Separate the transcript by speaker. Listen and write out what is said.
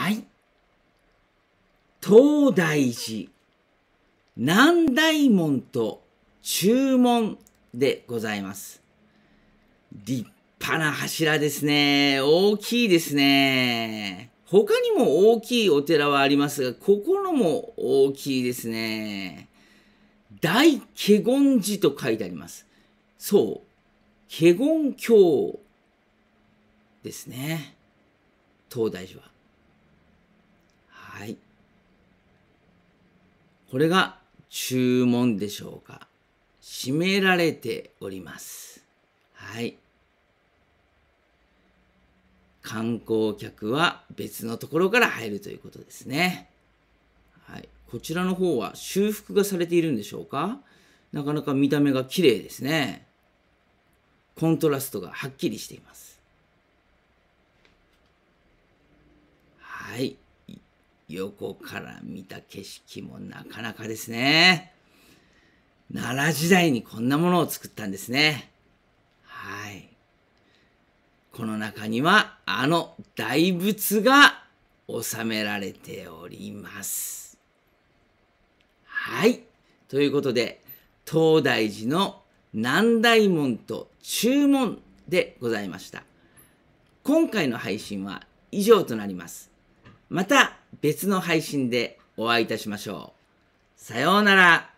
Speaker 1: はい。東大寺、南大門と中門でございます。立派な柱ですね。大きいですね。他にも大きいお寺はありますが、ここのも大きいですね。大華厳寺と書いてあります。そう。華厳経ですね。東大寺は。はい。これが注文でしょうか。閉められております。はい。観光客は別のところから入るということですね。はい。こちらの方は修復がされているんでしょうかなかなか見た目が綺麗ですね。コントラストがはっきりしています。はい。横から見た景色もなかなかですね。奈良時代にこんなものを作ったんですね。はい。この中にはあの大仏が収められております。はい。ということで、東大寺の南大門と中門でございました。今回の配信は以上となります。また別の配信でお会いいたしましょう。さようなら。